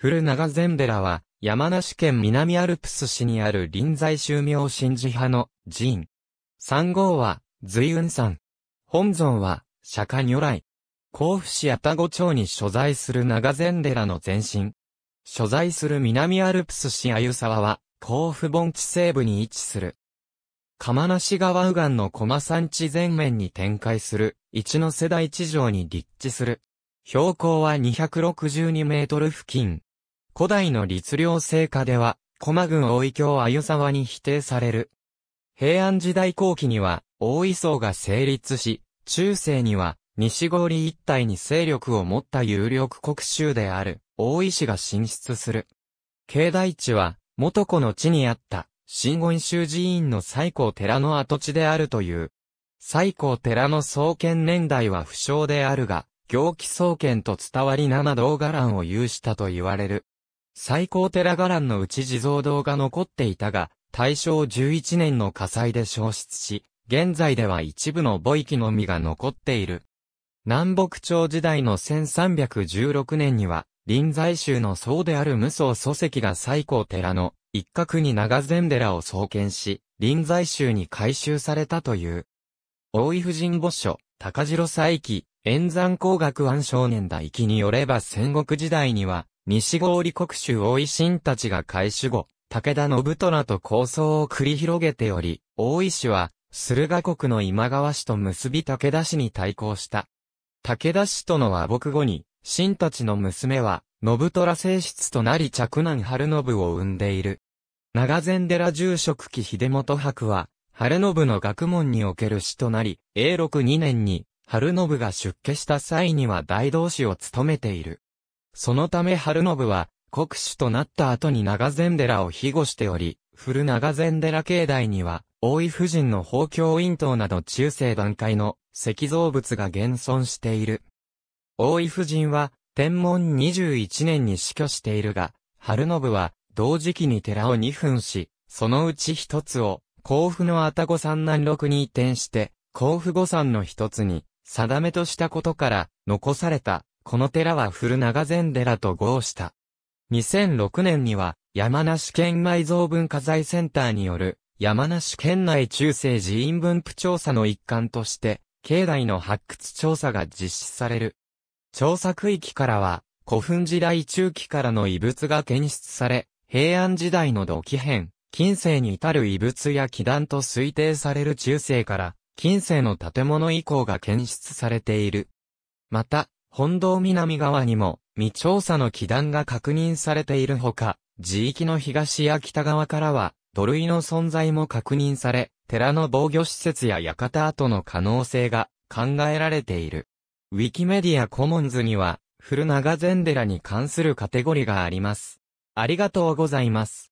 古長禅寺は、山梨県南アルプス市にある臨済宗明神寺派の寺院。三号は、随雲山。本尊は、釈迦如来。甲府市田五町に所在する長禅寺の前身。所在する南アルプス市鮎沢は、甲府盆地西部に位置する。釜梨川右岸の駒山地全面に展開する、一の世代地上に立地する。標高は262メートル付近。古代の律令聖下では、駒郡大井京鮎沢に否定される。平安時代後期には、大井荘が成立し、中世には、西郡一帯に勢力を持った有力国衆である、大井氏が進出する。境内地は、元子の地にあった、新言宗寺院の最高寺の跡地であるという。最高寺の創建年代は不詳であるが、行基創建と伝わり七道伽藍を有したと言われる。最高寺伽藍のうち地蔵堂が残っていたが、大正11年の火災で消失し、現在では一部の母域のみが残っている。南北朝時代の1316年には、臨済宗の僧である無双祖籍が最高寺の一角に長禅寺を創建し、臨済宗に改修されたという。大井夫人墓所、高城佐駅、円山工学安少年大記によれば戦国時代には、西郡国主大井新たちが開始後、武田信虎と構想を繰り広げており、大井氏は、駿河国の今川氏と結び武田氏に対抗した。武田氏との和睦後に、新たちの娘は、信虎正室となり嫡男春信を生んでいる。長禅寺住職期秀元博は、春信の学問における死となり、永禄2年に、春信が出家した際には大同士を務めている。そのため春信は、国主となった後に長禅寺を庇護しており、古長禅寺境内には、大井夫人の宝鏡院等など中世段階の石造物が現存している。大井夫人は、天文21年に死去しているが、春信は、同時期に寺を2分し、そのうち1つを、甲府の愛宕山南麓に移転して、甲府五山の一つに、定めとしたことから、残されたこの寺は古長禅寺と合した。2006年には、山梨県埋蔵文化財センターによる、山梨県内中世寺院分布調査の一環として、境内の発掘調査が実施される。調査区域からは、古墳時代中期からの遺物が検出され、平安時代の土器編、近世に至る遺物や祈願と推定される中世から、近世の建物以降が検出されている。また、本堂南側にも、未調査の基壇が確認されているほか、地域の東や北側からは、土塁の存在も確認され、寺の防御施設や館跡の可能性が考えられている。ウィキメディアコモンズには、古長禅寺に関するカテゴリがあります。ありがとうございます。